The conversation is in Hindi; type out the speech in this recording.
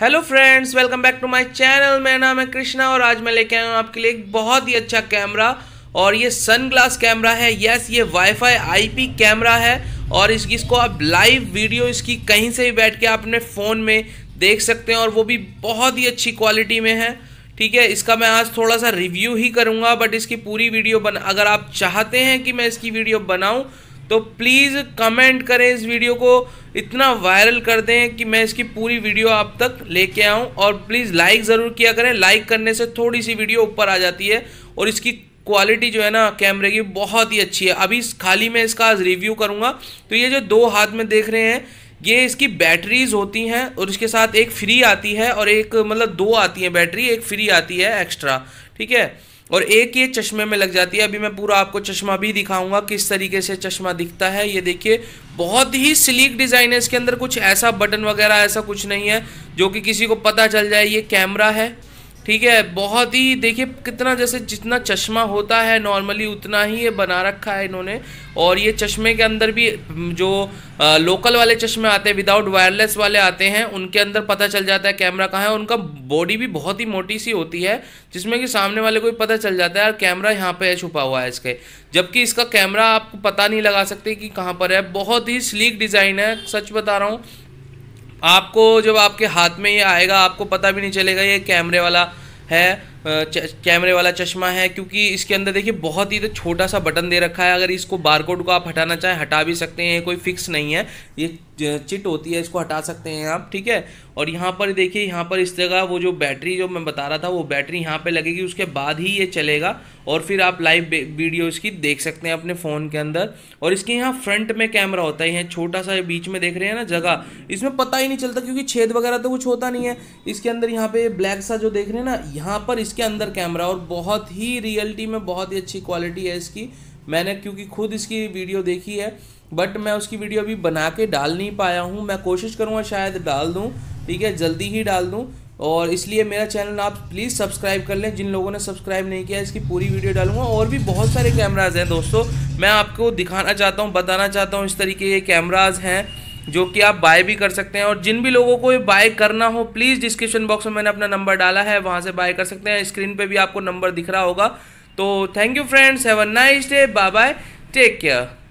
hello friends welcome back to my channel मेरा नाम है कृष्णा और आज मैं लेके आया हूँ आपके लिए एक बहुत ही अच्छा कैमरा और ये सनग्लास कैमरा है यस ये वाईफाई आईपी कैमरा है और इस इसको आप लाइव वीडियो इसकी कहीं से भी बैठ के आप अपने फ़ोन में देख सकते हैं और वो भी बहुत ही अच्छी क्वालिटी में है ठीक है इसका मैं आज थोड़ा सा रिव्यू ही करूँगा बट इसकी पूरी वीडियो बना अगर आप चाहते हैं कि मैं इसकी वीडियो बनाऊँ तो प्लीज़ कमेंट करें इस वीडियो को इतना वायरल कर दें कि मैं इसकी पूरी वीडियो आप तक लेके आऊँ और प्लीज़ लाइक ज़रूर किया करें लाइक करने से थोड़ी सी वीडियो ऊपर आ जाती है और इसकी क्वालिटी जो है ना कैमरे की बहुत ही अच्छी है अभी खाली मैं इसका आज रिव्यू करूँगा तो ये जो दो हाथ में देख रहे हैं ये इसकी बैटरीज़ होती हैं और इसके साथ एक फ्री आती है और एक मतलब दो आती है बैटरी एक फ्री आती है एक्स्ट्रा ठीक है और एक ये चश्मे में लग जाती है अभी मैं पूरा आपको चश्मा भी दिखाऊंगा किस तरीके से चश्मा दिखता है ये देखिए बहुत ही स्लीक डिज़ाइन है इसके अंदर कुछ ऐसा बटन वगैरह ऐसा कुछ नहीं है जो कि किसी को पता चल जाए ये कैमरा है ठीक है बहुत ही देखिए कितना जैसे जितना चश्मा होता है नॉर्मली उतना ही ये बना रखा है इन्होंने और ये चश्मे के अंदर भी जो आ, लोकल वाले चश्मे आते हैं विदाउट वायरलेस वाले आते हैं उनके अंदर पता चल जाता है कैमरा कहाँ है उनका बॉडी भी बहुत ही मोटी सी होती है जिसमें कि सामने वाले को भी पता चल जाता है यार कैमरा यहाँ पर है छुपा हुआ है इसके जबकि इसका कैमरा आपको पता नहीं लगा सकते कि कहाँ पर है बहुत ही स्लीक डिज़ाइन है सच बता रहा हूँ आपको जब आपके हाथ में ये आएगा आपको पता भी नहीं चलेगा ये कैमरे वाला है कैमरे वाला चश्मा है क्योंकि इसके अंदर देखिए बहुत ही तो छोटा सा बटन दे रखा है अगर इसको बारकोड को आप हटाना चाहें हटा भी सकते हैं कोई फिक्स नहीं है ये चिट होती है इसको हटा सकते हैं आप ठीक है और यहाँ पर देखिए यहाँ पर इस जगह वो जो बैटरी जो मैं बता रहा था वो बैटरी यहाँ पर लगेगी उसके बाद ही ये चलेगा और फिर आप लाइव वीडियो इसकी देख सकते हैं अपने फ़ोन के अंदर और इसके यहाँ फ्रंट में कैमरा होता है यहाँ छोटा सा बीच में देख रहे हैं ना जगह इसमें पता ही नहीं चलता क्योंकि छेद वगैरह तो कुछ होता नहीं है इसके अंदर यहाँ पे ब्लैक सा जो देख रहे हैं ना यहाँ पर इस इसके अंदर कैमरा और बहुत ही रियलिटी में बहुत ही अच्छी क्वालिटी है इसकी मैंने क्योंकि खुद इसकी वीडियो देखी है बट मैं उसकी वीडियो अभी बना के डाल नहीं पाया हूँ मैं कोशिश करूँगा शायद डाल दूँ ठीक है जल्दी ही डाल दूँ और इसलिए मेरा चैनल आप प्लीज़ सब्सक्राइब कर लें जिन लोगों ने सब्सक्राइब नहीं किया इसकी पूरी वीडियो डालूंगा और भी बहुत सारे कैमराज हैं दोस्तों मैं आपको दिखाना चाहता हूँ बताना चाहता हूँ इस तरीके ये कैमराज हैं जो कि आप बाय भी कर सकते हैं और जिन भी लोगों को बाय करना हो प्लीज़ डिस्क्रिप्शन बॉक्स में मैंने अपना नंबर डाला है वहाँ से बाय कर सकते हैं स्क्रीन पे भी आपको नंबर दिख रहा होगा तो thank you friends have a nice day bye bye take care